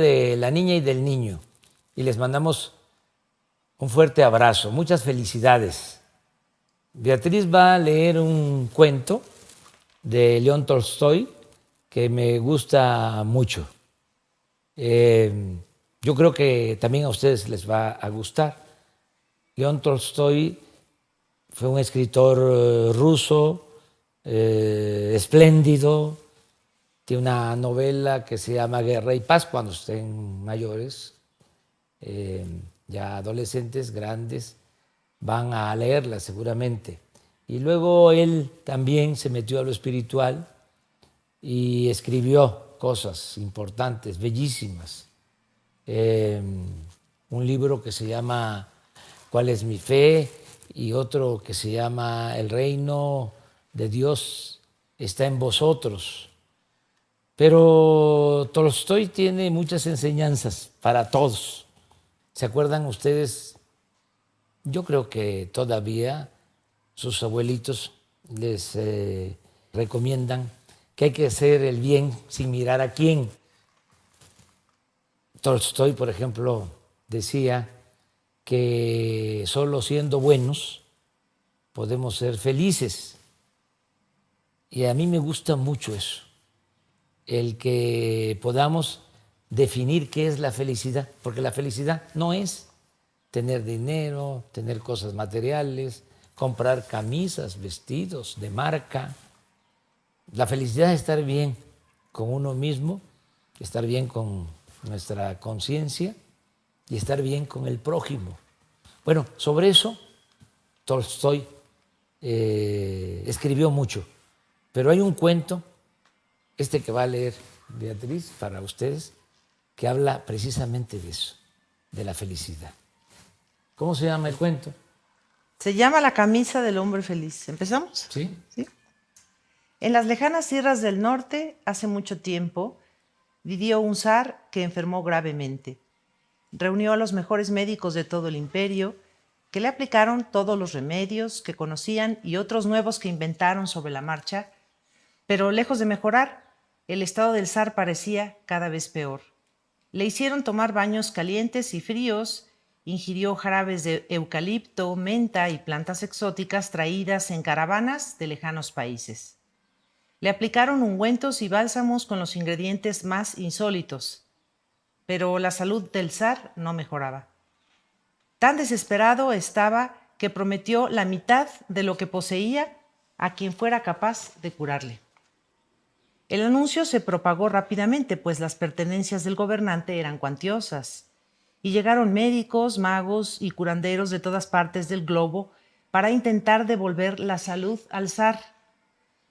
de la niña y del niño y les mandamos un fuerte abrazo, muchas felicidades. Beatriz va a leer un cuento de León Tolstoy que me gusta mucho. Eh, yo creo que también a ustedes les va a gustar. León Tolstoy fue un escritor eh, ruso, eh, espléndido, tiene una novela que se llama Guerra y Paz cuando estén mayores, eh, ya adolescentes, grandes, van a leerla seguramente. Y luego él también se metió a lo espiritual y escribió cosas importantes, bellísimas. Eh, un libro que se llama ¿Cuál es mi fe? y otro que se llama El reino de Dios está en vosotros. Pero Tolstoy tiene muchas enseñanzas para todos. ¿Se acuerdan ustedes? Yo creo que todavía sus abuelitos les eh, recomiendan que hay que hacer el bien sin mirar a quién. Tolstoy, por ejemplo, decía que solo siendo buenos podemos ser felices. Y a mí me gusta mucho eso el que podamos definir qué es la felicidad, porque la felicidad no es tener dinero, tener cosas materiales, comprar camisas, vestidos de marca. La felicidad es estar bien con uno mismo, estar bien con nuestra conciencia y estar bien con el prójimo. Bueno, sobre eso Tolstoy eh, escribió mucho, pero hay un cuento este que va a leer Beatriz para ustedes, que habla precisamente de eso, de la felicidad. ¿Cómo se llama el cuento? Se llama La camisa del hombre feliz. ¿Empezamos? Sí. ¿Sí? En las lejanas sierras del norte, hace mucho tiempo, vivió un zar que enfermó gravemente. Reunió a los mejores médicos de todo el imperio, que le aplicaron todos los remedios que conocían y otros nuevos que inventaron sobre la marcha, pero lejos de mejorar, el estado del zar parecía cada vez peor. Le hicieron tomar baños calientes y fríos, ingirió jarabes de eucalipto, menta y plantas exóticas traídas en caravanas de lejanos países. Le aplicaron ungüentos y bálsamos con los ingredientes más insólitos, pero la salud del zar no mejoraba. Tan desesperado estaba que prometió la mitad de lo que poseía a quien fuera capaz de curarle. El anuncio se propagó rápidamente, pues las pertenencias del gobernante eran cuantiosas. Y llegaron médicos, magos y curanderos de todas partes del globo para intentar devolver la salud al zar.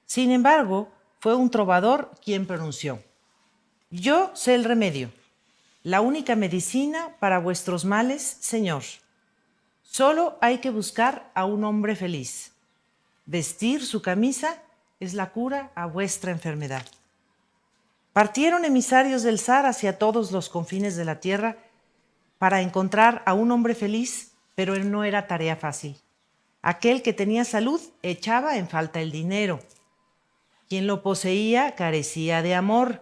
Sin embargo, fue un trovador quien pronunció, Yo sé el remedio, la única medicina para vuestros males, Señor. Solo hay que buscar a un hombre feliz, vestir su camisa es la cura a vuestra enfermedad. Partieron emisarios del zar hacia todos los confines de la tierra para encontrar a un hombre feliz, pero no era tarea fácil. Aquel que tenía salud echaba en falta el dinero. Quien lo poseía carecía de amor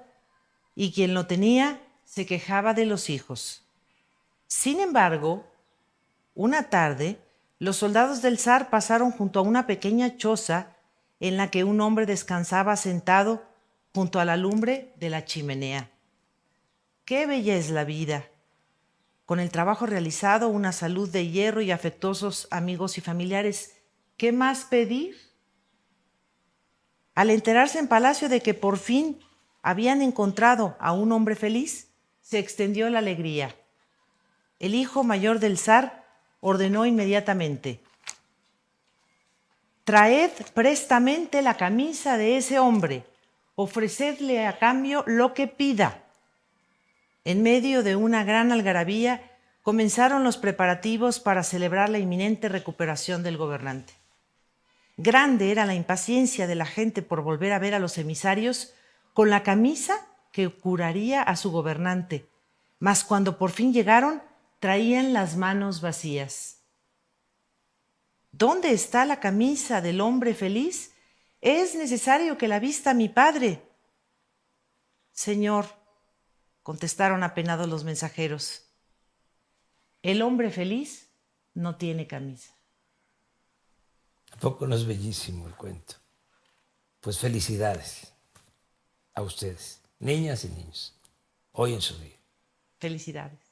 y quien lo tenía se quejaba de los hijos. Sin embargo, una tarde, los soldados del zar pasaron junto a una pequeña choza en la que un hombre descansaba sentado junto a la lumbre de la chimenea. ¡Qué bella es la vida! Con el trabajo realizado, una salud de hierro y afectuosos amigos y familiares, ¿qué más pedir? Al enterarse en Palacio de que por fin habían encontrado a un hombre feliz, se extendió la alegría. El hijo mayor del zar ordenó inmediatamente, Traed prestamente la camisa de ese hombre, ofrecedle a cambio lo que pida. En medio de una gran algarabía comenzaron los preparativos para celebrar la inminente recuperación del gobernante. Grande era la impaciencia de la gente por volver a ver a los emisarios con la camisa que curaría a su gobernante, mas cuando por fin llegaron traían las manos vacías. ¿Dónde está la camisa del hombre feliz? Es necesario que la vista mi padre. Señor, contestaron apenados los mensajeros, el hombre feliz no tiene camisa. ¿A poco no es bellísimo el cuento? Pues felicidades a ustedes, niñas y niños, hoy en su día. Felicidades.